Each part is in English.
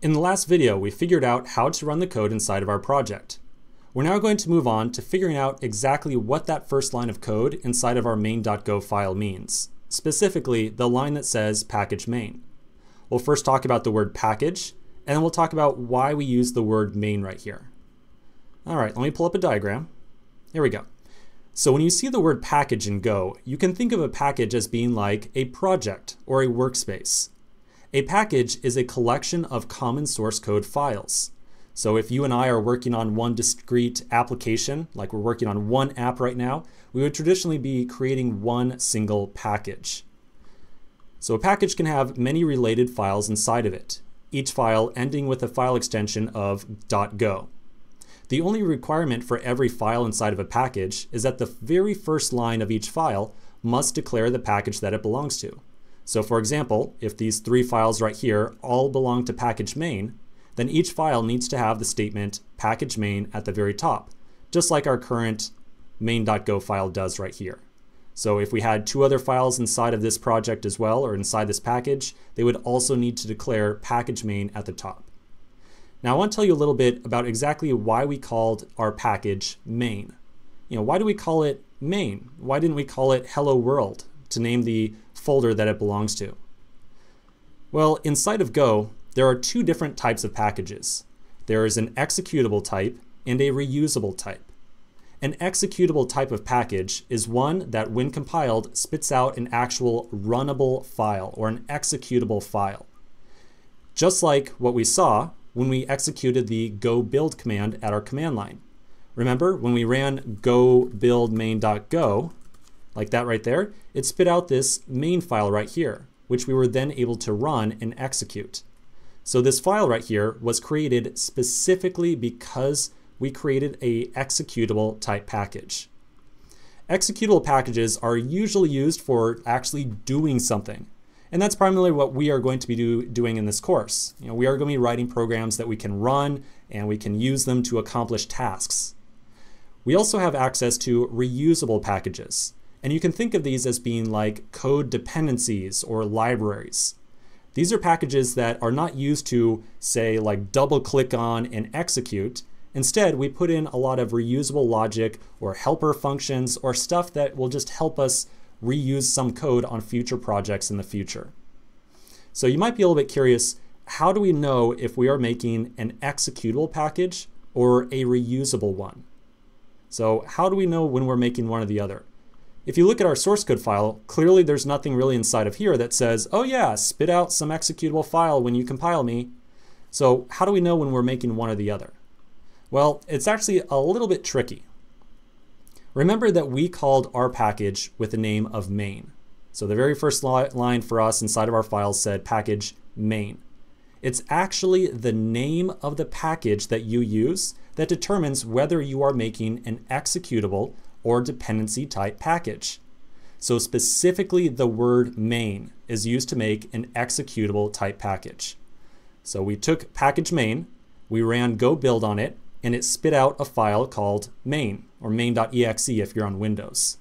In the last video, we figured out how to run the code inside of our project. We're now going to move on to figuring out exactly what that first line of code inside of our main.go file means, specifically the line that says package main. We'll first talk about the word package, and then we'll talk about why we use the word main right here. All right, let me pull up a diagram. Here we go. So when you see the word package in Go, you can think of a package as being like a project or a workspace. A package is a collection of common source code files. So if you and I are working on one discrete application, like we're working on one app right now, we would traditionally be creating one single package. So a package can have many related files inside of it, each file ending with a file extension of .go. The only requirement for every file inside of a package is that the very first line of each file must declare the package that it belongs to. So for example, if these three files right here all belong to package main, then each file needs to have the statement package main at the very top, just like our current main.go file does right here. So if we had two other files inside of this project as well, or inside this package, they would also need to declare package main at the top. Now I want to tell you a little bit about exactly why we called our package main. You know, why do we call it main? Why didn't we call it hello world to name the folder that it belongs to. Well, inside of Go, there are two different types of packages. There is an executable type and a reusable type. An executable type of package is one that, when compiled, spits out an actual runnable file or an executable file. Just like what we saw when we executed the go build command at our command line. Remember, when we ran go build main.go, like that right there, it spit out this main file right here, which we were then able to run and execute. So this file right here was created specifically because we created a executable type package. Executable packages are usually used for actually doing something. And that's primarily what we are going to be do, doing in this course. You know, we are going to be writing programs that we can run and we can use them to accomplish tasks. We also have access to reusable packages. And you can think of these as being like code dependencies or libraries. These are packages that are not used to, say, like double click on and execute. Instead, we put in a lot of reusable logic or helper functions or stuff that will just help us reuse some code on future projects in the future. So you might be a little bit curious, how do we know if we are making an executable package or a reusable one? So how do we know when we're making one or the other? If you look at our source code file, clearly there's nothing really inside of here that says, oh yeah, spit out some executable file when you compile me. So how do we know when we're making one or the other? Well, it's actually a little bit tricky. Remember that we called our package with the name of main. So the very first line for us inside of our file said package main. It's actually the name of the package that you use that determines whether you are making an executable or dependency type package. So specifically the word main is used to make an executable type package. So we took package main, we ran go build on it, and it spit out a file called main, or main.exe if you're on Windows.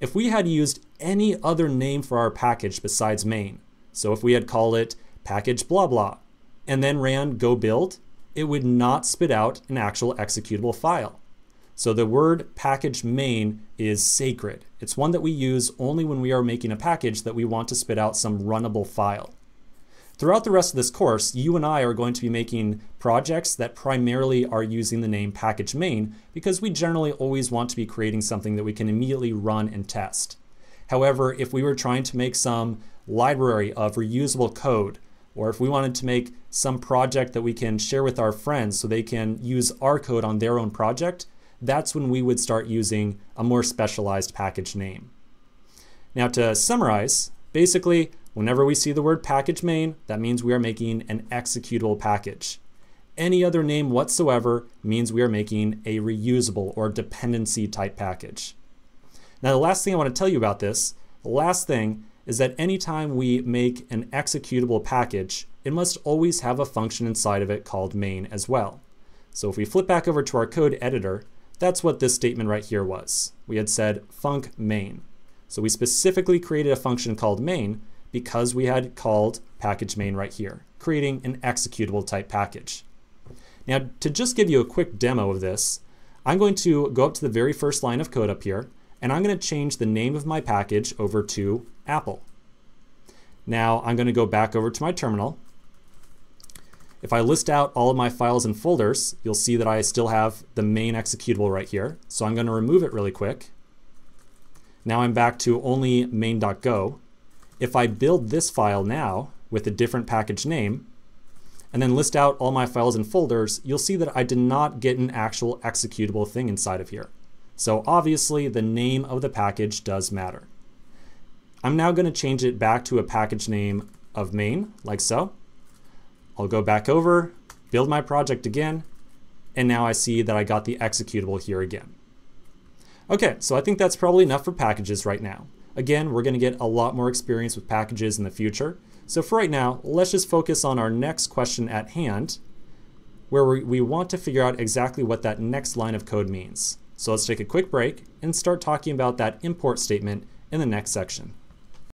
If we had used any other name for our package besides main, so if we had called it package blah blah, and then ran go build, it would not spit out an actual executable file. So the word package main is sacred. It's one that we use only when we are making a package that we want to spit out some runnable file. Throughout the rest of this course, you and I are going to be making projects that primarily are using the name package main because we generally always want to be creating something that we can immediately run and test. However, if we were trying to make some library of reusable code, or if we wanted to make some project that we can share with our friends so they can use our code on their own project, that's when we would start using a more specialized package name. Now to summarize, basically, whenever we see the word package main, that means we are making an executable package. Any other name whatsoever means we are making a reusable or dependency type package. Now the last thing I want to tell you about this, the last thing is that anytime we make an executable package, it must always have a function inside of it called main as well. So if we flip back over to our code editor, that's what this statement right here was. We had said func main. So we specifically created a function called main because we had called package main right here, creating an executable type package. Now, to just give you a quick demo of this, I'm going to go up to the very first line of code up here, and I'm going to change the name of my package over to Apple. Now, I'm going to go back over to my terminal, if I list out all of my files and folders, you'll see that I still have the main executable right here. So I'm gonna remove it really quick. Now I'm back to only main.go. If I build this file now with a different package name, and then list out all my files and folders, you'll see that I did not get an actual executable thing inside of here. So obviously the name of the package does matter. I'm now gonna change it back to a package name of main, like so. I'll go back over, build my project again, and now I see that I got the executable here again. Okay, so I think that's probably enough for packages right now. Again, we're gonna get a lot more experience with packages in the future. So for right now, let's just focus on our next question at hand, where we want to figure out exactly what that next line of code means. So let's take a quick break and start talking about that import statement in the next section.